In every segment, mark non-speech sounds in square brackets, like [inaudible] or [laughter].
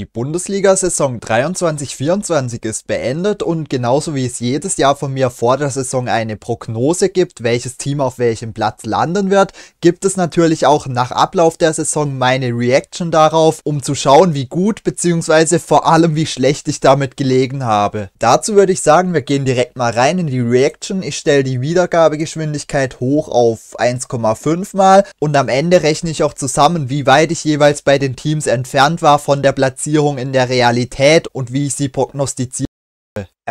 Die Bundesliga-Saison 23-24 ist beendet und genauso wie es jedes Jahr von mir vor der Saison eine Prognose gibt, welches Team auf welchem Platz landen wird, gibt es natürlich auch nach Ablauf der Saison meine Reaction darauf, um zu schauen, wie gut bzw. vor allem wie schlecht ich damit gelegen habe. Dazu würde ich sagen, wir gehen direkt mal rein in die Reaction. Ich stelle die Wiedergabegeschwindigkeit hoch auf 1,5 mal und am Ende rechne ich auch zusammen, wie weit ich jeweils bei den Teams entfernt war von der Platzierung Platzierung in der Realität und wie ich sie prognostiziere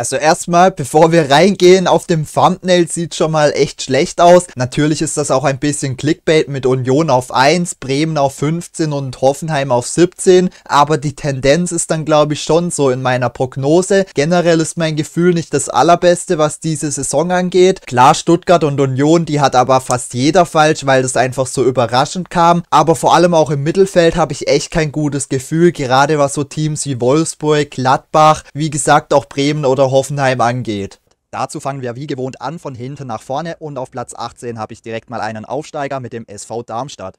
also erstmal, bevor wir reingehen, auf dem Thumbnail sieht schon mal echt schlecht aus. Natürlich ist das auch ein bisschen Clickbait mit Union auf 1, Bremen auf 15 und Hoffenheim auf 17, aber die Tendenz ist dann glaube ich schon so in meiner Prognose. Generell ist mein Gefühl nicht das allerbeste, was diese Saison angeht. Klar, Stuttgart und Union, die hat aber fast jeder falsch, weil das einfach so überraschend kam, aber vor allem auch im Mittelfeld habe ich echt kein gutes Gefühl, gerade was so Teams wie Wolfsburg, Gladbach, wie gesagt auch Bremen oder Hoffenheim angeht. Dazu fangen wir wie gewohnt an von hinten nach vorne und auf Platz 18 habe ich direkt mal einen Aufsteiger mit dem SV Darmstadt.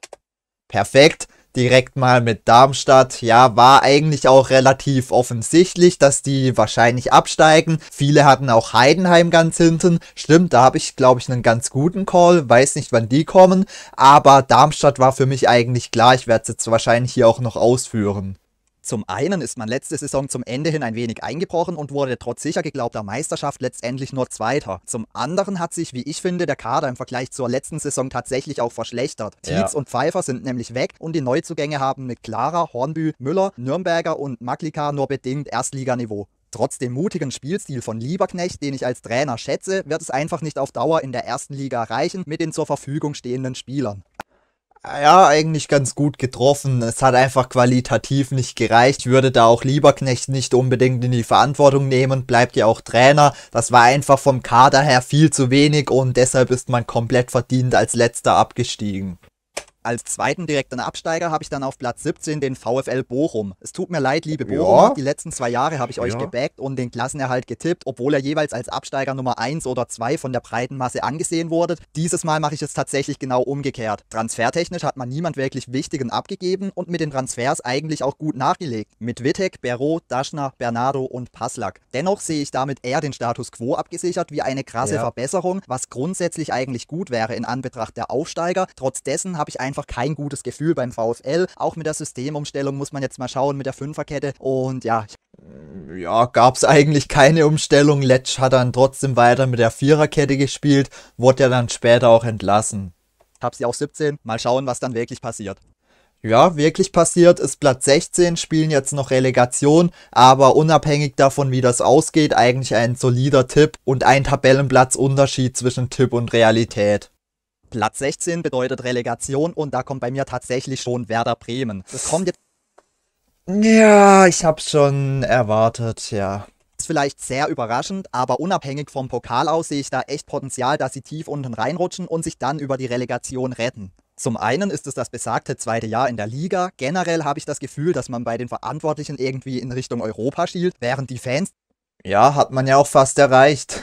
Perfekt, direkt mal mit Darmstadt. Ja, war eigentlich auch relativ offensichtlich, dass die wahrscheinlich absteigen. Viele hatten auch Heidenheim ganz hinten. Stimmt, da habe ich, glaube ich, einen ganz guten Call. Weiß nicht, wann die kommen. Aber Darmstadt war für mich eigentlich klar. Ich werde es jetzt wahrscheinlich hier auch noch ausführen. Zum einen ist man letzte Saison zum Ende hin ein wenig eingebrochen und wurde trotz sicher geglaubter Meisterschaft letztendlich nur Zweiter. Zum anderen hat sich, wie ich finde, der Kader im Vergleich zur letzten Saison tatsächlich auch verschlechtert. Ja. Tietz und Pfeiffer sind nämlich weg und die Neuzugänge haben mit Clara, Hornbü, Müller, Nürnberger und Maklika nur bedingt Erstliganiveau. Trotz dem mutigen Spielstil von Lieberknecht, den ich als Trainer schätze, wird es einfach nicht auf Dauer in der ersten Liga reichen mit den zur Verfügung stehenden Spielern ja, eigentlich ganz gut getroffen. Es hat einfach qualitativ nicht gereicht. Ich würde da auch Lieberknecht nicht unbedingt in die Verantwortung nehmen, bleibt ja auch Trainer. Das war einfach vom Kader her viel zu wenig und deshalb ist man komplett verdient als letzter abgestiegen. Als zweiten direkten Absteiger habe ich dann auf Platz 17 den VfL Bochum. Es tut mir leid, liebe Bochum. ja. die letzten zwei Jahre habe ich euch ja. gebackt und den Klassenerhalt getippt, obwohl er jeweils als Absteiger Nummer 1 oder 2 von der breiten Masse angesehen wurde. Dieses Mal mache ich es tatsächlich genau umgekehrt. Transfertechnisch hat man niemand wirklich Wichtigen abgegeben und mit den Transfers eigentlich auch gut nachgelegt. Mit Wittek, Berot, Daschner, Bernardo und Paslak. Dennoch sehe ich damit eher den Status Quo abgesichert wie eine krasse ja. Verbesserung, was grundsätzlich eigentlich gut wäre in Anbetracht der Aufsteiger. Trotzdessen habe ich einen einfach kein gutes Gefühl beim VfL. Auch mit der Systemumstellung muss man jetzt mal schauen mit der Fünferkette. Und ja. Ja, gab es eigentlich keine Umstellung. Letsch hat dann trotzdem weiter mit der Viererkette gespielt, wurde ja dann später auch entlassen. Hab sie auch 17. Mal schauen, was dann wirklich passiert. Ja, wirklich passiert ist Platz 16, spielen jetzt noch Relegation, aber unabhängig davon, wie das ausgeht, eigentlich ein solider Tipp und ein Tabellenplatzunterschied zwischen Tipp und Realität. Platz 16 bedeutet Relegation und da kommt bei mir tatsächlich schon Werder Bremen. Das kommt jetzt. Ja, ich hab's schon erwartet, ja Ist vielleicht sehr überraschend, aber unabhängig vom Pokal aus sehe ich da echt Potenzial, dass sie tief unten reinrutschen und sich dann über die Relegation retten. Zum einen ist es das besagte zweite Jahr in der Liga. Generell habe ich das Gefühl, dass man bei den Verantwortlichen irgendwie in Richtung Europa schielt, während die Fans. Ja, hat man ja auch fast erreicht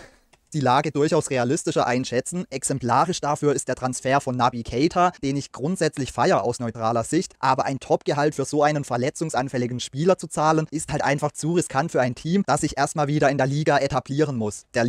die Lage durchaus realistischer einschätzen. Exemplarisch dafür ist der Transfer von Nabi Keita, den ich grundsätzlich feier aus neutraler Sicht, aber ein Topgehalt für so einen verletzungsanfälligen Spieler zu zahlen, ist halt einfach zu riskant für ein Team, das sich erstmal wieder in der Liga etablieren muss. Der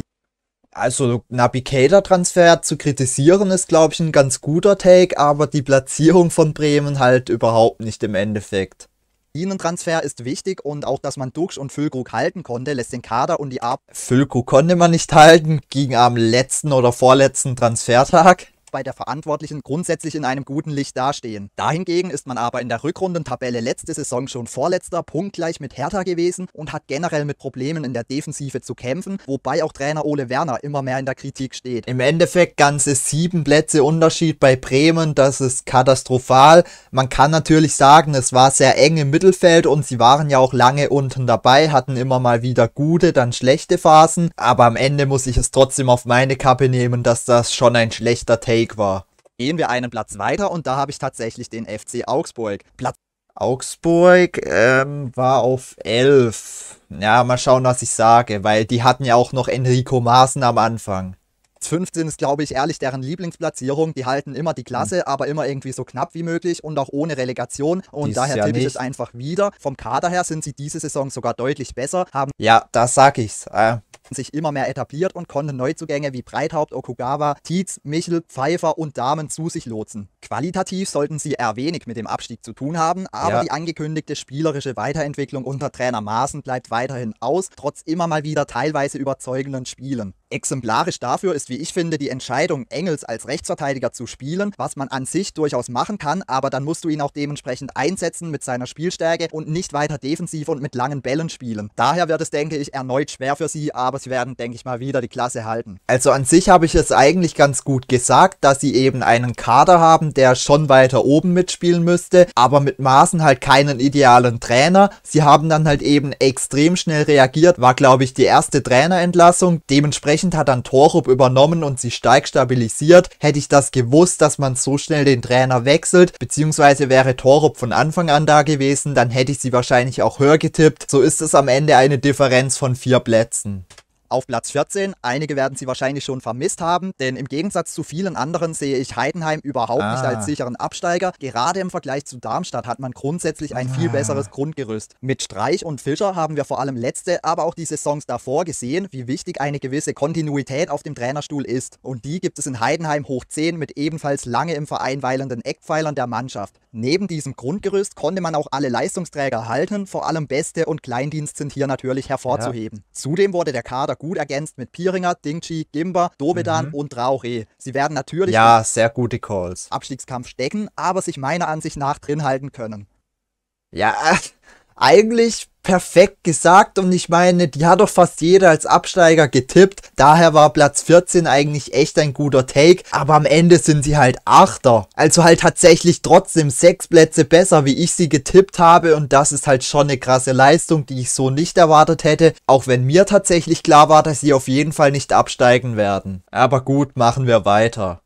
also Keita transfer zu kritisieren ist, glaube ich, ein ganz guter Take, aber die Platzierung von Bremen halt überhaupt nicht im Endeffekt. Ihnen-Transfer ist wichtig und auch, dass man Dux und Füllkrug halten konnte, lässt den Kader und die Ab. Füllkrug konnte man nicht halten, ging am letzten oder vorletzten Transfertag bei der Verantwortlichen grundsätzlich in einem guten Licht dastehen. Dahingegen ist man aber in der Rückrundentabelle letzte Saison schon vorletzter, punktgleich mit Hertha gewesen und hat generell mit Problemen in der Defensive zu kämpfen, wobei auch Trainer Ole Werner immer mehr in der Kritik steht. Im Endeffekt ganze sieben Plätze Unterschied bei Bremen, das ist katastrophal. Man kann natürlich sagen, es war sehr eng im Mittelfeld und sie waren ja auch lange unten dabei, hatten immer mal wieder gute, dann schlechte Phasen, aber am Ende muss ich es trotzdem auf meine Kappe nehmen, dass das schon ein schlechter Take fake war. Gehen wir einen Platz weiter und da habe ich tatsächlich den FC Augsburg. Platz Augsburg ähm, war auf 11. Ja, mal schauen, was ich sage, weil die hatten ja auch noch Enrico Maaßen am Anfang. 15 ist, glaube ich, ehrlich deren Lieblingsplatzierung. Die halten immer die Klasse, hm. aber immer irgendwie so knapp wie möglich und auch ohne Relegation. Und Dies daher Jahr tippe ich es einfach wieder. Vom Kader her sind sie diese Saison sogar deutlich besser. Haben ja, da sag ich's. Äh, sich immer mehr etabliert und konnten Neuzugänge wie Breithaupt, Okugawa, Tietz, Michel, Pfeiffer und Damen zu sich lotsen. Qualitativ sollten sie eher wenig mit dem Abstieg zu tun haben, aber ja. die angekündigte spielerische Weiterentwicklung unter Trainer Maaßen bleibt weiterhin aus, trotz immer mal wieder teilweise überzeugenden Spielen. Exemplarisch dafür ist, wie ich finde, die Entscheidung, Engels als Rechtsverteidiger zu spielen, was man an sich durchaus machen kann, aber dann musst du ihn auch dementsprechend einsetzen mit seiner Spielstärke und nicht weiter defensiv und mit langen Bällen spielen. Daher wird es, denke ich, erneut schwer für sie, aber aber sie werden, denke ich mal, wieder die Klasse halten. Also an sich habe ich es eigentlich ganz gut gesagt, dass sie eben einen Kader haben, der schon weiter oben mitspielen müsste, aber mit Maßen halt keinen idealen Trainer. Sie haben dann halt eben extrem schnell reagiert, war glaube ich die erste Trainerentlassung. Dementsprechend hat dann Torup übernommen und sie stark stabilisiert. Hätte ich das gewusst, dass man so schnell den Trainer wechselt, beziehungsweise wäre Torup von Anfang an da gewesen, dann hätte ich sie wahrscheinlich auch höher getippt. So ist es am Ende eine Differenz von vier Plätzen auf Platz 14. Einige werden sie wahrscheinlich schon vermisst haben, denn im Gegensatz zu vielen anderen sehe ich Heidenheim überhaupt ah. nicht als ah. sicheren Absteiger. Gerade im Vergleich zu Darmstadt hat man grundsätzlich ein viel ah. besseres Grundgerüst. Mit Streich und Fischer haben wir vor allem letzte, aber auch die Saisons davor gesehen, wie wichtig eine gewisse Kontinuität auf dem Trainerstuhl ist. Und die gibt es in Heidenheim hoch 10 mit ebenfalls lange im Verein weilenden Eckpfeilern der Mannschaft. Neben diesem Grundgerüst konnte man auch alle Leistungsträger halten, vor allem Beste und Kleindienst sind hier natürlich hervorzuheben. Ja. Zudem wurde der Kader gut ergänzt mit Pieringer, Dingchi, Gimba, Dovedan mhm. und Traoré. Sie werden natürlich ja, sehr gute Calls. Abstiegskampf stecken, aber sich meiner Ansicht nach drin halten können. Ja, [laughs] eigentlich perfekt gesagt und ich meine, die hat doch fast jeder als Absteiger getippt. Daher war Platz 14 eigentlich echt ein guter Take, aber am Ende sind sie halt Achter. Also halt tatsächlich trotzdem sechs Plätze besser, wie ich sie getippt habe und das ist halt schon eine krasse Leistung, die ich so nicht erwartet hätte, auch wenn mir tatsächlich klar war, dass sie auf jeden Fall nicht absteigen werden. Aber gut, machen wir weiter.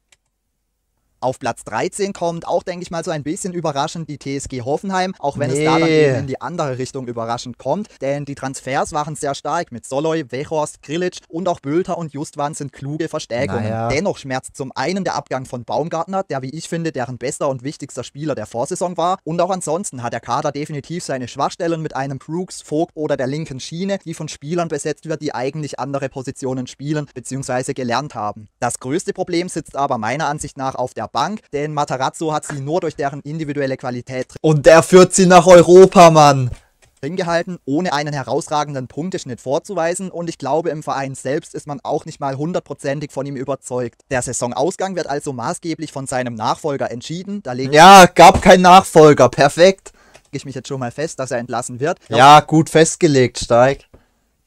Auf Platz 13 kommt auch, denke ich mal, so ein bisschen überraschend die TSG Hoffenheim, auch wenn nee. es da dann eben in die andere Richtung überraschend kommt, denn die Transfers waren sehr stark mit Soloy, Wechhorst, Grilic und auch Bülter und Justwan sind kluge Verstärkungen. Naja. Dennoch schmerzt zum einen der Abgang von Baumgartner, der wie ich finde deren bester und wichtigster Spieler der Vorsaison war und auch ansonsten hat der Kader definitiv seine Schwachstellen mit einem Brooks, Vogt oder der linken Schiene, die von Spielern besetzt wird, die eigentlich andere Positionen spielen bzw. gelernt haben. Das größte Problem sitzt aber meiner Ansicht nach auf der Bank, denn Matarazzo hat sie nur durch deren individuelle Qualität. Und der führt sie nach Europa, Mann! gehalten, ohne einen herausragenden Punkteschnitt vorzuweisen und ich glaube, im Verein selbst ist man auch nicht mal hundertprozentig von ihm überzeugt. Der Saisonausgang wird also maßgeblich von seinem Nachfolger entschieden. Da ja, gab kein Nachfolger, perfekt. Ich mich jetzt schon mal fest, dass er entlassen wird. Ja, gut festgelegt, Steig.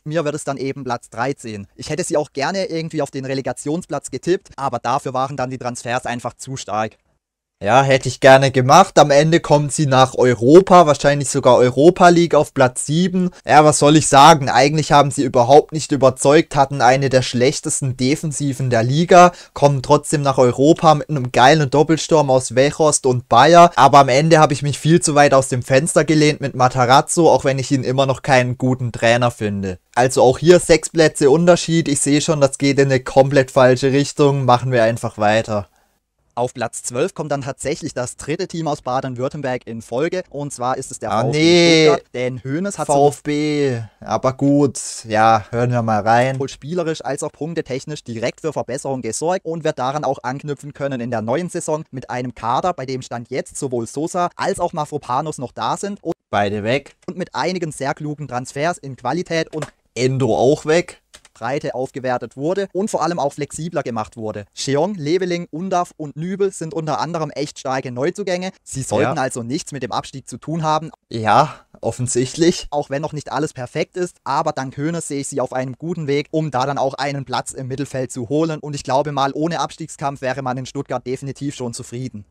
Mir wird es dann eben Platz 13. Ich hätte sie auch gerne irgendwie auf den Relegationsplatz getippt, aber dafür waren dann die Transfers einfach zu stark. Ja, hätte ich gerne gemacht. Am Ende kommt sie nach Europa, wahrscheinlich sogar Europa League auf Platz 7. Ja, was soll ich sagen? Eigentlich haben sie überhaupt nicht überzeugt, hatten eine der schlechtesten Defensiven der Liga, kommen trotzdem nach Europa mit einem geilen Doppelsturm aus Wechost und Bayer. Aber am Ende habe ich mich viel zu weit aus dem Fenster gelehnt mit Matarazzo, auch wenn ich ihn immer noch keinen guten Trainer finde. Also auch hier sechs Plätze Unterschied. Ich sehe schon, das geht in eine komplett falsche Richtung. Machen wir einfach weiter. Auf Platz 12 kommt dann tatsächlich das dritte Team aus Baden-Württemberg in Folge. Und zwar ist es der ah, VfB nee. denn Hönes hat VfB, aber gut, ja, hören wir mal rein. Sowohl spielerisch als auch punktetechnisch direkt für Verbesserung gesorgt und wird daran auch anknüpfen können in der neuen Saison mit einem Kader, bei dem Stand jetzt sowohl Sosa als auch Mafropanos noch da sind. Und Beide weg. Und mit einigen sehr klugen Transfers in Qualität und Endo auch weg. Breite aufgewertet wurde und vor allem auch flexibler gemacht wurde. Cheong, Leveling, Undav und Nübel sind unter anderem echt starke Neuzugänge. Sie sollten ja. also nichts mit dem Abstieg zu tun haben. Ja, offensichtlich. Auch wenn noch nicht alles perfekt ist, aber dank Höhnes sehe ich sie auf einem guten Weg, um da dann auch einen Platz im Mittelfeld zu holen. Und ich glaube mal, ohne Abstiegskampf wäre man in Stuttgart definitiv schon zufrieden.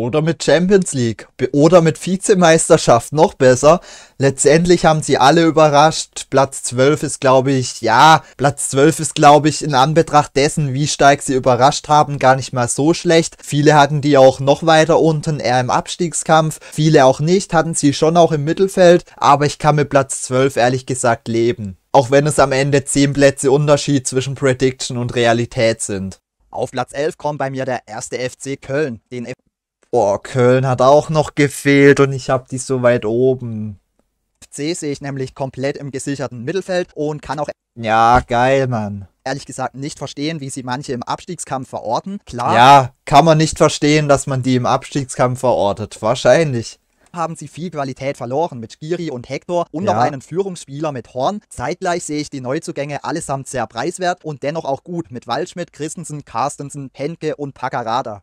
Oder mit Champions League. Oder mit Vizemeisterschaft, noch besser. Letztendlich haben sie alle überrascht. Platz 12 ist, glaube ich, ja, Platz 12 ist, glaube ich, in Anbetracht dessen, wie stark sie überrascht haben, gar nicht mal so schlecht. Viele hatten die auch noch weiter unten, eher im Abstiegskampf. Viele auch nicht, hatten sie schon auch im Mittelfeld. Aber ich kann mit Platz 12 ehrlich gesagt leben. Auch wenn es am Ende 10 Plätze Unterschied zwischen Prediction und Realität sind. Auf Platz 11 kommt bei mir der erste FC Köln, den boah, Köln hat auch noch gefehlt und ich habe die so weit oben. C sehe ich nämlich komplett im gesicherten Mittelfeld und kann auch. Ja, geil, Mann. Ehrlich gesagt nicht verstehen, wie sie manche im Abstiegskampf verorten. Klar. Ja, kann man nicht verstehen, dass man die im Abstiegskampf verortet. Wahrscheinlich haben sie viel Qualität verloren mit Skiri und Hector und ja. noch einen Führungsspieler mit Horn. Zeitgleich sehe ich die Neuzugänge allesamt sehr preiswert und dennoch auch gut mit Waldschmidt, Christensen, Carstensen, Henke und Paccarada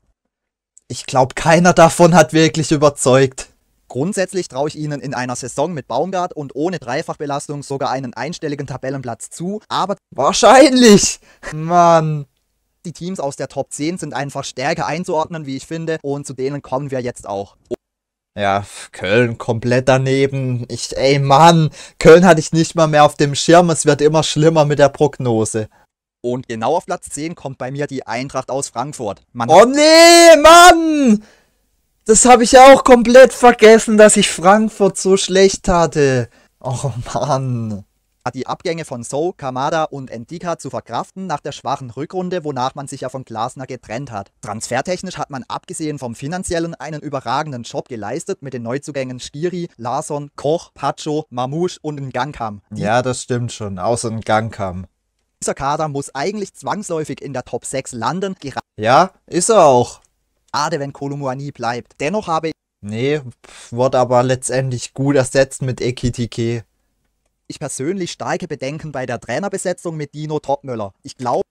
ich glaube, keiner davon hat wirklich überzeugt. Grundsätzlich traue ich ihnen in einer Saison mit Baumgart und ohne Dreifachbelastung sogar einen einstelligen Tabellenplatz zu, aber wahrscheinlich, Mann. Die Teams aus der Top 10 sind einfach stärker einzuordnen, wie ich finde, und zu denen kommen wir jetzt auch. Ja, Köln komplett daneben. Ich, ey Mann, Köln hatte ich nicht mal mehr auf dem Schirm, es wird immer schlimmer mit der Prognose. Und genau auf Platz 10 kommt bei mir die Eintracht aus Frankfurt. Man oh nee, Mann! Das habe ich ja auch komplett vergessen, dass ich Frankfurt so schlecht hatte. Oh Mann. Hat die Abgänge von So, Kamada und Endika zu verkraften nach der schwachen Rückrunde, wonach man sich ja von Glasner getrennt hat. Transfertechnisch hat man abgesehen vom finanziellen einen überragenden Job geleistet mit den Neuzugängen Stiri, Larson, Koch, Pacho, Mamouche und Ngankam. Ja, das stimmt schon, außer Ngankam. Dieser Kader muss eigentlich zwangsläufig in der Top 6 landen. Ja, ist er auch. Gerade wenn Kolumuani bleibt. Dennoch habe ich. Nee, wurde aber letztendlich gut ersetzt mit Ekitike. Ich persönlich starke Bedenken bei der Trainerbesetzung mit Dino Topmöller. Ich glaube.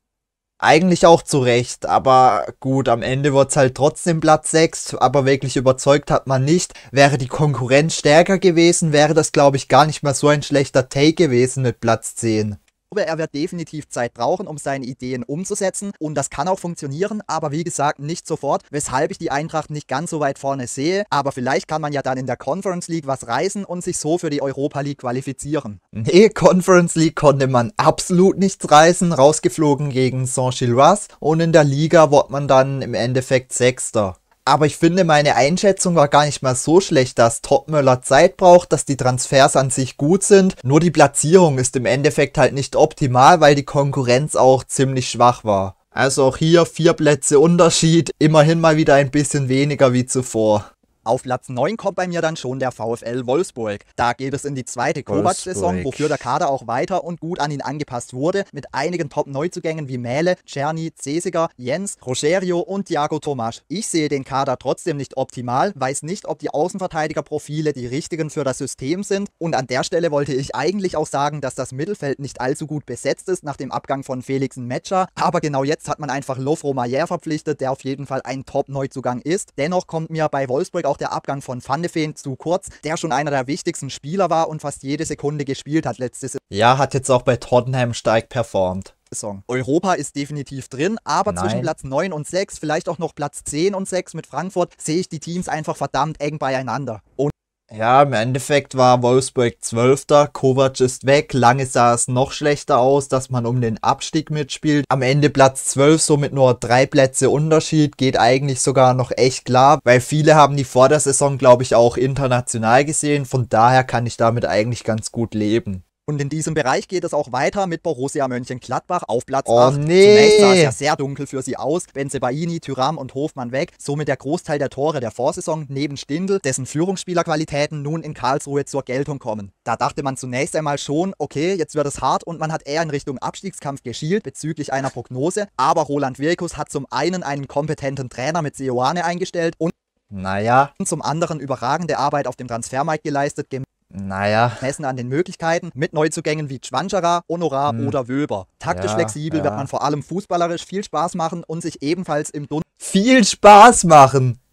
Eigentlich auch zu Recht, aber gut, am Ende wird es halt trotzdem Platz 6, aber wirklich überzeugt hat man nicht. Wäre die Konkurrenz stärker gewesen, wäre das, glaube ich, gar nicht mal so ein schlechter Take gewesen mit Platz 10 glaube, er wird definitiv Zeit brauchen, um seine Ideen umzusetzen und das kann auch funktionieren, aber wie gesagt, nicht sofort, weshalb ich die Eintracht nicht ganz so weit vorne sehe, aber vielleicht kann man ja dann in der Conference League was reißen und sich so für die Europa League qualifizieren. Nee, Conference League konnte man absolut nichts reißen, rausgeflogen gegen Saint-Gilloise und in der Liga wurde man dann im Endeffekt Sechster. Aber ich finde, meine Einschätzung war gar nicht mal so schlecht, dass Topmöller Zeit braucht, dass die Transfers an sich gut sind. Nur die Platzierung ist im Endeffekt halt nicht optimal, weil die Konkurrenz auch ziemlich schwach war. Also auch hier vier Plätze Unterschied, immerhin mal wieder ein bisschen weniger wie zuvor. Auf Platz 9 kommt bei mir dann schon der VfL Wolfsburg. Da geht es in die zweite Kovac-Saison, wofür der Kader auch weiter und gut an ihn angepasst wurde, mit einigen Top-Neuzugängen wie Mähle, Czerny, Cesiger, Jens, Rogerio und Diago Tomasch. Ich sehe den Kader trotzdem nicht optimal, weiß nicht, ob die Außenverteidigerprofile die richtigen für das System sind und an der Stelle wollte ich eigentlich auch sagen, dass das Mittelfeld nicht allzu gut besetzt ist nach dem Abgang von Felix Metscher, aber genau jetzt hat man einfach Lofro Mayer verpflichtet, der auf jeden Fall ein Top-Neuzugang ist. Dennoch kommt mir bei Wolfsburg auch auch der Abgang von Van zu Kurz, der schon einer der wichtigsten Spieler war und fast jede Sekunde gespielt hat letztes Jahr. Ja, hat jetzt auch bei Tottenham stark performt. Song. Europa ist definitiv drin, aber Nein. zwischen Platz 9 und 6, vielleicht auch noch Platz 10 und 6 mit Frankfurt, sehe ich die Teams einfach verdammt eng beieinander. Und ja, im Endeffekt war Wolfsburg Zwölfter, Kovac ist weg, lange sah es noch schlechter aus, dass man um den Abstieg mitspielt. Am Ende Platz 12, somit nur drei Plätze Unterschied, geht eigentlich sogar noch echt klar, weil viele haben die vor der Saison, glaube ich, auch international gesehen, von daher kann ich damit eigentlich ganz gut leben. Und in diesem Bereich geht es auch weiter mit Borussia Mönchengladbach auf Platz oh, 8. Nee. Zunächst sah es ja sehr dunkel für sie aus. Benzebaini, Thüram und Hofmann weg. Somit der Großteil der Tore der Vorsaison neben Stindl, dessen Führungsspielerqualitäten nun in Karlsruhe zur Geltung kommen. Da dachte man zunächst einmal schon, okay, jetzt wird es hart und man hat eher in Richtung Abstiegskampf geschielt bezüglich einer Prognose. Aber Roland Wirkus hat zum einen einen kompetenten Trainer mit Seoane eingestellt und naja. Zum anderen überragende Arbeit auf dem Transfermarkt geleistet, naja. Messen an den Möglichkeiten mit Neuzugängen wie Chwanchara, Honorar hm. oder Wöber. Taktisch ja, flexibel ja. wird man vor allem fußballerisch viel Spaß machen und sich ebenfalls im Dunst... Viel Spaß machen! [laughs]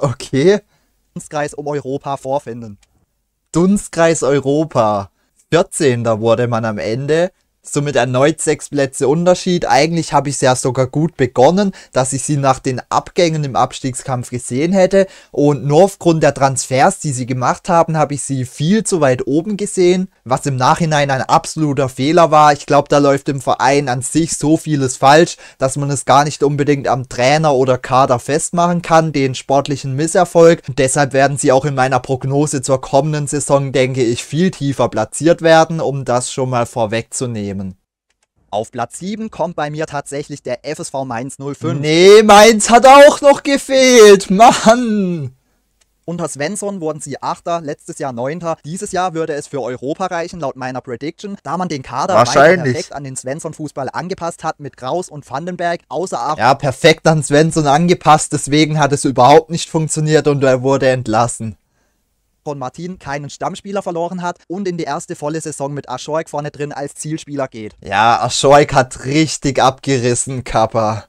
Okay. Dunstkreis um Europa vorfinden. Dunstkreis Europa. 14. Da wurde man am Ende Somit erneut sechs Plätze Unterschied. Eigentlich habe ich es ja sogar gut begonnen, dass ich sie nach den Abgängen im Abstiegskampf gesehen hätte. Und nur aufgrund der Transfers, die sie gemacht haben, habe ich sie viel zu weit oben gesehen, was im Nachhinein ein absoluter Fehler war. Ich glaube, da läuft im Verein an sich so vieles falsch, dass man es gar nicht unbedingt am Trainer oder Kader festmachen kann, den sportlichen Misserfolg. Und deshalb werden sie auch in meiner Prognose zur kommenden Saison, denke ich, viel tiefer platziert werden, um das schon mal vorwegzunehmen nehmen. Auf Platz 7 kommt bei mir tatsächlich der FSV Mainz 05. Nee, Mainz hat auch noch gefehlt, Mann! Unter Svensson wurden sie 8. letztes Jahr 9. Dieses Jahr würde es für Europa reichen, laut meiner Prediction, da man den Kader perfekt an den Svensson-Fußball angepasst hat mit Kraus und Vandenberg, außer Achtung. Ja, perfekt an Svensson angepasst, deswegen hat es überhaupt nicht funktioniert und er wurde entlassen von Martin keinen Stammspieler verloren hat und in die erste volle Saison mit Aschoik vorne drin als Zielspieler geht. Ja, Aschoik hat richtig abgerissen, Kappa.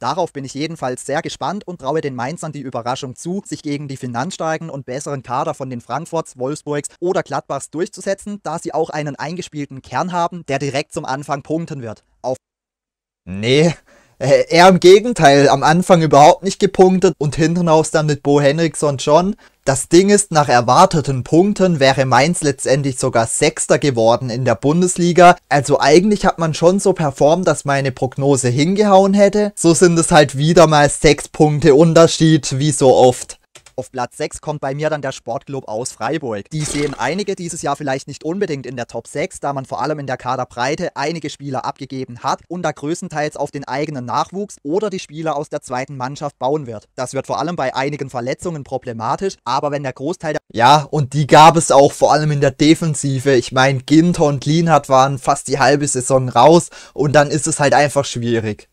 Darauf bin ich jedenfalls sehr gespannt und traue den Mainzern die Überraschung zu, sich gegen die finanzstarken und besseren Kader von den Frankfurts, Wolfsburgs oder Gladbachs durchzusetzen, da sie auch einen eingespielten Kern haben, der direkt zum Anfang punkten wird. Auf Nee, äh, er im Gegenteil, am Anfang überhaupt nicht gepunktet und hinten raus dann mit Bo Henriksson schon. Das Ding ist, nach erwarteten Punkten wäre Mainz letztendlich sogar Sechster geworden in der Bundesliga. Also eigentlich hat man schon so performt, dass meine Prognose hingehauen hätte. So sind es halt wieder mal sechs Punkte Unterschied, wie so oft. Auf Platz 6 kommt bei mir dann der Sportclub aus Freiburg. Die sehen einige dieses Jahr vielleicht nicht unbedingt in der Top 6, da man vor allem in der Kaderbreite einige Spieler abgegeben hat und da größtenteils auf den eigenen Nachwuchs oder die Spieler aus der zweiten Mannschaft bauen wird. Das wird vor allem bei einigen Verletzungen problematisch, aber wenn der Großteil der Ja, und die gab es auch vor allem in der Defensive. Ich meine, Ginter und Lienhardt waren fast die halbe Saison raus und dann ist es halt einfach schwierig.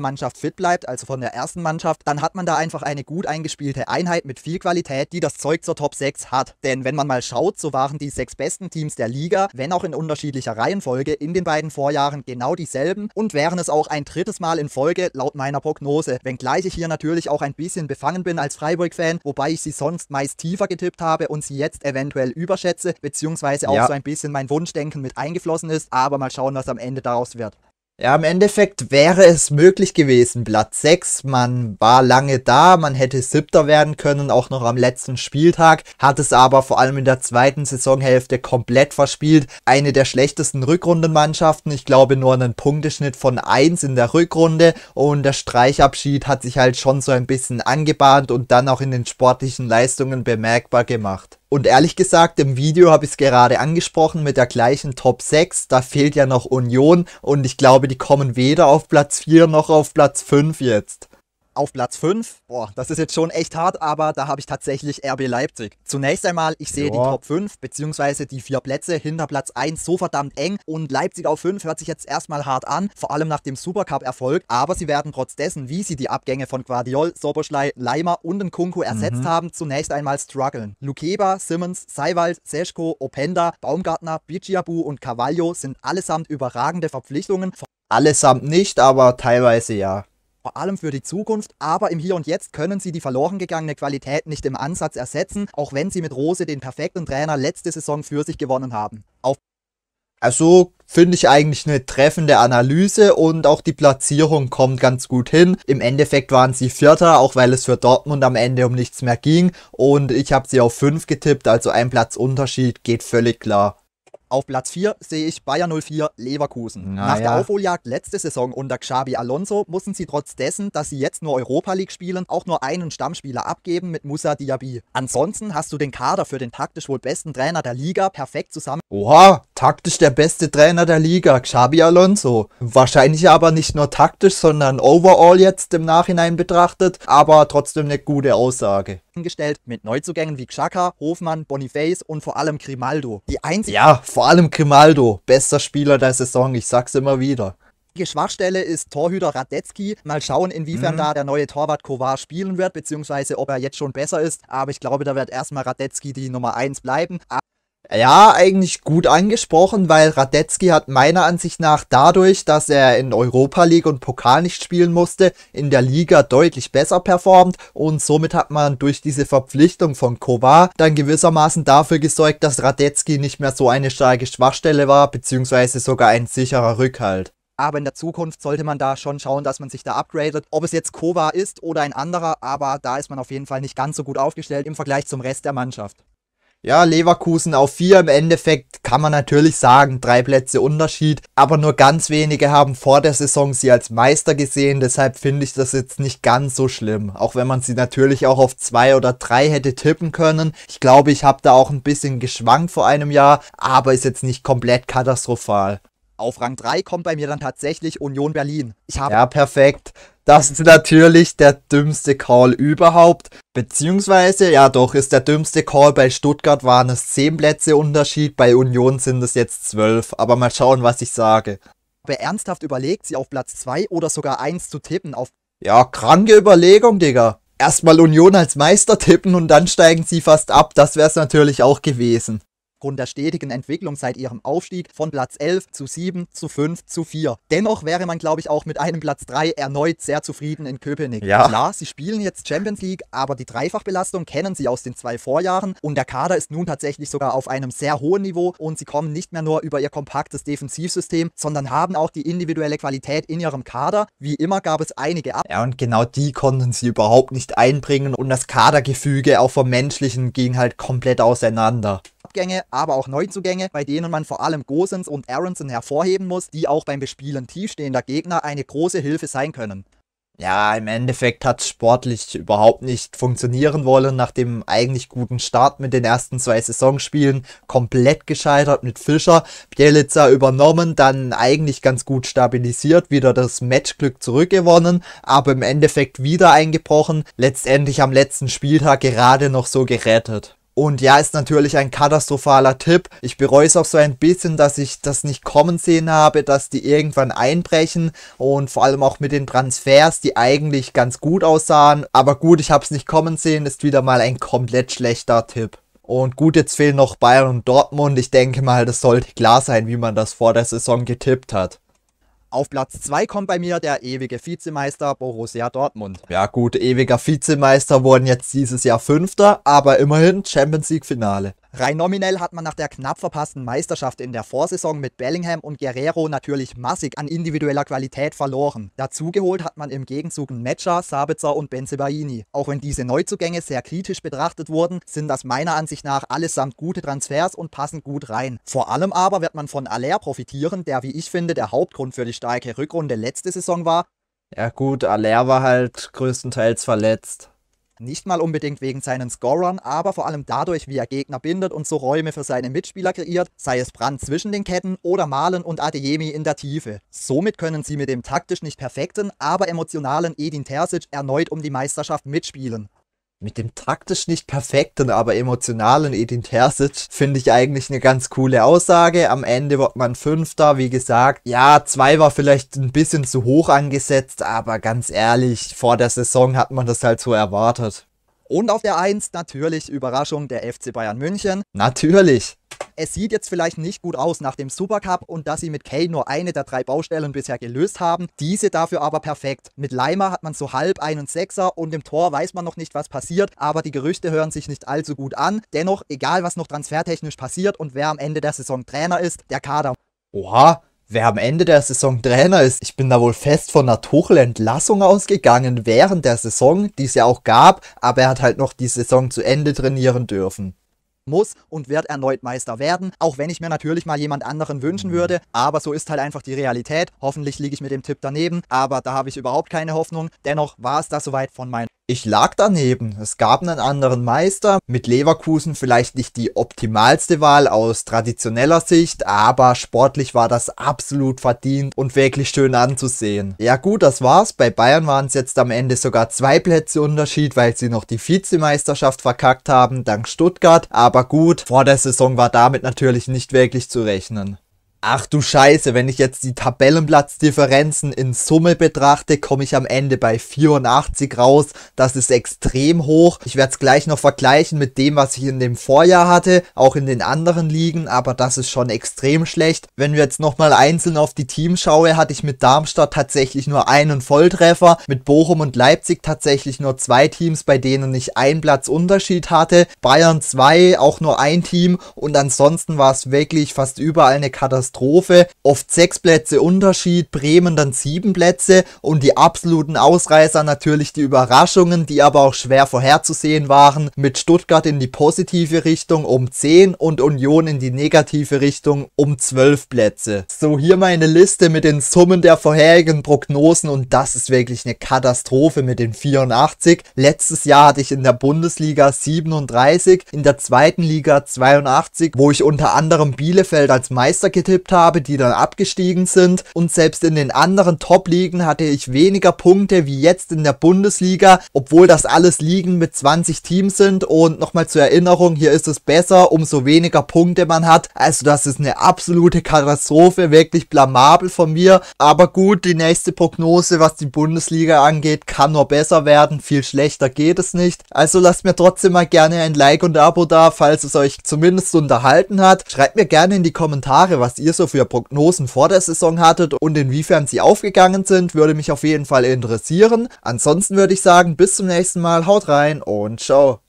Mannschaft fit bleibt, also von der ersten Mannschaft, dann hat man da einfach eine gut eingespielte Einheit mit viel Qualität, die das Zeug zur Top 6 hat. Denn wenn man mal schaut, so waren die sechs besten Teams der Liga, wenn auch in unterschiedlicher Reihenfolge, in den beiden Vorjahren genau dieselben und wären es auch ein drittes Mal in Folge laut meiner Prognose. Wenngleich ich hier natürlich auch ein bisschen befangen bin als Freiburg-Fan, wobei ich sie sonst meist tiefer getippt habe und sie jetzt eventuell überschätze, beziehungsweise auch ja. so ein bisschen mein Wunschdenken mit eingeflossen ist. Aber mal schauen, was am Ende daraus wird. Ja, im Endeffekt wäre es möglich gewesen, Platz 6, man war lange da, man hätte siebter werden können, auch noch am letzten Spieltag, hat es aber vor allem in der zweiten Saisonhälfte komplett verspielt. Eine der schlechtesten Rückrundenmannschaften, ich glaube nur einen Punkteschnitt von 1 in der Rückrunde und der Streichabschied hat sich halt schon so ein bisschen angebahnt und dann auch in den sportlichen Leistungen bemerkbar gemacht. Und ehrlich gesagt, im Video habe ich es gerade angesprochen mit der gleichen Top 6. Da fehlt ja noch Union und ich glaube, die kommen weder auf Platz 4 noch auf Platz 5 jetzt. Auf Platz 5, boah, das ist jetzt schon echt hart, aber da habe ich tatsächlich RB Leipzig. Zunächst einmal, ich sehe Joa. die Top 5 beziehungsweise die vier Plätze hinter Platz 1 so verdammt eng und Leipzig auf 5 hört sich jetzt erstmal hart an, vor allem nach dem Supercup-Erfolg, aber sie werden trotz dessen, wie sie die Abgänge von Guardiol, Soboschlei, Leimer und Nkunku ersetzt mhm. haben, zunächst einmal strugglen. Lukeba, Simmons, Seiwald, Seschko, Openda, Baumgartner, Bijiabu und Cavallo sind allesamt überragende Verpflichtungen. Allesamt nicht, aber teilweise ja vor allem für die Zukunft, aber im Hier und Jetzt können sie die verloren gegangene Qualität nicht im Ansatz ersetzen, auch wenn sie mit Rose den perfekten Trainer letzte Saison für sich gewonnen haben. Auf also finde ich eigentlich eine treffende Analyse und auch die Platzierung kommt ganz gut hin. Im Endeffekt waren sie Vierter, auch weil es für Dortmund am Ende um nichts mehr ging und ich habe sie auf 5 getippt, also ein Platzunterschied geht völlig klar. Auf Platz 4 sehe ich Bayern 04 Leverkusen. Na Nach ja. der Aufholjagd letzte Saison unter Xabi Alonso mussten sie trotz dessen, dass sie jetzt nur Europa League spielen, auch nur einen Stammspieler abgeben mit Musa Diaby. Ansonsten hast du den Kader für den taktisch wohl besten Trainer der Liga perfekt zusammen. Oha, taktisch der beste Trainer der Liga, Xabi Alonso. Wahrscheinlich aber nicht nur taktisch, sondern overall jetzt im Nachhinein betrachtet, aber trotzdem eine gute Aussage gestellt mit Neuzugängen wie Xhaka, Hofmann, Boniface und vor allem Grimaldo. Die einzige Ja, vor allem Grimaldo, bester Spieler der Saison, ich sag's immer wieder. Die Schwachstelle ist Torhüter Radetzky. Mal schauen, inwiefern mhm. da der neue Torwart Kovar spielen wird, beziehungsweise ob er jetzt schon besser ist. Aber ich glaube, da wird erstmal Radetzky die Nummer 1 bleiben. Ja, eigentlich gut angesprochen, weil Radetzky hat meiner Ansicht nach dadurch, dass er in Europa League und Pokal nicht spielen musste, in der Liga deutlich besser performt und somit hat man durch diese Verpflichtung von Kovar dann gewissermaßen dafür gesorgt, dass Radetzky nicht mehr so eine starke Schwachstelle war, beziehungsweise sogar ein sicherer Rückhalt. Aber in der Zukunft sollte man da schon schauen, dass man sich da upgradet. Ob es jetzt Kovar ist oder ein anderer, aber da ist man auf jeden Fall nicht ganz so gut aufgestellt im Vergleich zum Rest der Mannschaft. Ja, Leverkusen auf vier im Endeffekt kann man natürlich sagen, drei Plätze Unterschied, aber nur ganz wenige haben vor der Saison sie als Meister gesehen, deshalb finde ich das jetzt nicht ganz so schlimm, auch wenn man sie natürlich auch auf zwei oder drei hätte tippen können. Ich glaube, ich habe da auch ein bisschen geschwankt vor einem Jahr, aber ist jetzt nicht komplett katastrophal. Auf Rang 3 kommt bei mir dann tatsächlich Union Berlin. Ich habe ja perfekt. Das ist natürlich der dümmste Call überhaupt. Beziehungsweise, ja doch, ist der dümmste Call. Bei Stuttgart waren es 10 Plätze Unterschied, bei Union sind es jetzt 12. Aber mal schauen, was ich sage. Wer ernsthaft überlegt, sie auf Platz 2 oder sogar 1 zu tippen, auf... Ja, kranke Überlegung, Digga. Erstmal Union als Meister tippen und dann steigen sie fast ab, das wär's natürlich auch gewesen aufgrund der stetigen Entwicklung seit ihrem Aufstieg von Platz 11 zu 7 zu 5 zu 4. Dennoch wäre man, glaube ich, auch mit einem Platz 3 erneut sehr zufrieden in Köpenick. Ja. Klar, sie spielen jetzt Champions League, aber die Dreifachbelastung kennen sie aus den zwei Vorjahren und der Kader ist nun tatsächlich sogar auf einem sehr hohen Niveau und sie kommen nicht mehr nur über ihr kompaktes Defensivsystem, sondern haben auch die individuelle Qualität in ihrem Kader. Wie immer gab es einige ab. Ja, und genau die konnten sie überhaupt nicht einbringen und das Kadergefüge auch vom menschlichen ging halt komplett auseinander. Abgänge, aber auch Neuzugänge, bei denen man vor allem Gosens und Aronson hervorheben muss, die auch beim Bespielen tiefstehender Gegner eine große Hilfe sein können. Ja, im Endeffekt hat es sportlich überhaupt nicht funktionieren wollen nach dem eigentlich guten Start mit den ersten zwei Saisonspielen. Komplett gescheitert mit Fischer, Bielica übernommen, dann eigentlich ganz gut stabilisiert, wieder das Matchglück zurückgewonnen, aber im Endeffekt wieder eingebrochen, letztendlich am letzten Spieltag gerade noch so gerettet. Und ja, ist natürlich ein katastrophaler Tipp. Ich bereue es auch so ein bisschen, dass ich das nicht kommen sehen habe, dass die irgendwann einbrechen und vor allem auch mit den Transfers, die eigentlich ganz gut aussahen. Aber gut, ich habe es nicht kommen sehen, ist wieder mal ein komplett schlechter Tipp. Und gut, jetzt fehlen noch Bayern und Dortmund. Ich denke mal, das sollte klar sein, wie man das vor der Saison getippt hat. Auf Platz 2 kommt bei mir der ewige Vizemeister Borussia Dortmund. Ja gut, ewiger Vizemeister wurden jetzt dieses Jahr Fünfter, aber immerhin Champions League Finale. Rein nominell hat man nach der knapp verpassten Meisterschaft in der Vorsaison mit Bellingham und Guerrero natürlich massig an individueller Qualität verloren. Dazu geholt hat man im Gegenzug Metscher, Sabitzer und Benzebaini. Auch wenn diese Neuzugänge sehr kritisch betrachtet wurden, sind das meiner Ansicht nach allesamt gute Transfers und passen gut rein. Vor allem aber wird man von Aller profitieren, der wie ich finde der Hauptgrund für die starke Rückrunde letzte Saison war. Ja gut, Aller war halt größtenteils verletzt. Nicht mal unbedingt wegen seinen Scorern, aber vor allem dadurch, wie er Gegner bindet und so Räume für seine Mitspieler kreiert, sei es Brand zwischen den Ketten oder Malen und Adeyemi in der Tiefe. Somit können sie mit dem taktisch nicht perfekten, aber emotionalen Edin Terzic erneut um die Meisterschaft mitspielen mit dem taktisch nicht perfekten, aber emotionalen Edin Terzic finde ich eigentlich eine ganz coole Aussage. Am Ende wird man Fünfter, wie gesagt. Ja, zwei war vielleicht ein bisschen zu hoch angesetzt, aber ganz ehrlich, vor der Saison hat man das halt so erwartet. Und auf der Eins natürlich Überraschung der FC Bayern München. Natürlich es sieht jetzt vielleicht nicht gut aus nach dem Supercup und dass sie mit Kane nur eine der drei Baustellen bisher gelöst haben, diese dafür aber perfekt. Mit Leimer hat man so halb einen Sechser und im Tor weiß man noch nicht, was passiert, aber die Gerüchte hören sich nicht allzu gut an. Dennoch, egal was noch transfertechnisch passiert und wer am Ende der Saison Trainer ist, der Kader. Oha, Wer am Ende der Saison Trainer ist, ich bin da wohl fest von einer Tuchel-Entlassung ausgegangen während der Saison, die es ja auch gab, aber er hat halt noch die Saison zu Ende trainieren dürfen muss und wird erneut Meister werden, auch wenn ich mir natürlich mal jemand anderen wünschen mhm. würde, aber so ist halt einfach die Realität. Hoffentlich liege ich mit dem Tipp daneben, aber da habe ich überhaupt keine Hoffnung. Dennoch war es das soweit von meinem. Ich lag daneben. Es gab einen anderen Meister. Mit Leverkusen vielleicht nicht die optimalste Wahl aus traditioneller Sicht, aber sportlich war das absolut verdient und wirklich schön anzusehen. Ja gut, das war's. Bei Bayern waren es jetzt am Ende sogar zwei Plätze Unterschied, weil sie noch die Vizemeisterschaft verkackt haben, dank Stuttgart. Aber gut, vor der Saison war damit natürlich nicht wirklich zu rechnen. Ach du Scheiße, wenn ich jetzt die Tabellenplatzdifferenzen in Summe betrachte, komme ich am Ende bei 84 raus. Das ist extrem hoch. Ich werde es gleich noch vergleichen mit dem, was ich in dem Vorjahr hatte, auch in den anderen Ligen, aber das ist schon extrem schlecht. Wenn wir jetzt nochmal einzeln auf die Teams schaue, hatte ich mit Darmstadt tatsächlich nur einen Volltreffer, mit Bochum und Leipzig tatsächlich nur zwei Teams, bei denen ich einen Platz Unterschied hatte, Bayern zwei, auch nur ein Team und ansonsten war es wirklich fast überall eine Katastrophe. Katastrophe. Oft sechs Plätze Unterschied, Bremen dann sieben Plätze und die absoluten Ausreißer natürlich die Überraschungen, die aber auch schwer vorherzusehen waren, mit Stuttgart in die positive Richtung um 10 und Union in die negative Richtung um 12 Plätze. So, hier meine Liste mit den Summen der vorherigen Prognosen und das ist wirklich eine Katastrophe mit den 84. Letztes Jahr hatte ich in der Bundesliga 37, in der zweiten Liga 82, wo ich unter anderem Bielefeld als Meister getippt getippt habe, die dann abgestiegen sind. Und selbst in den anderen Top-Ligen hatte ich weniger Punkte wie jetzt in der Bundesliga, obwohl das alles Ligen mit 20 Teams sind. Und nochmal zur Erinnerung, hier ist es besser, umso weniger Punkte man hat. Also das ist eine absolute Katastrophe, wirklich blamabel von mir. Aber gut, die nächste Prognose, was die Bundesliga angeht, kann nur besser werden. Viel schlechter geht es nicht. Also lasst mir trotzdem mal gerne ein Like und Abo da, falls es euch zumindest unterhalten hat. Schreibt mir gerne in die Kommentare, was ihr ihr so für Prognosen vor der Saison hattet und inwiefern sie aufgegangen sind, würde mich auf jeden Fall interessieren. Ansonsten würde ich sagen, bis zum nächsten Mal, haut rein und ciao.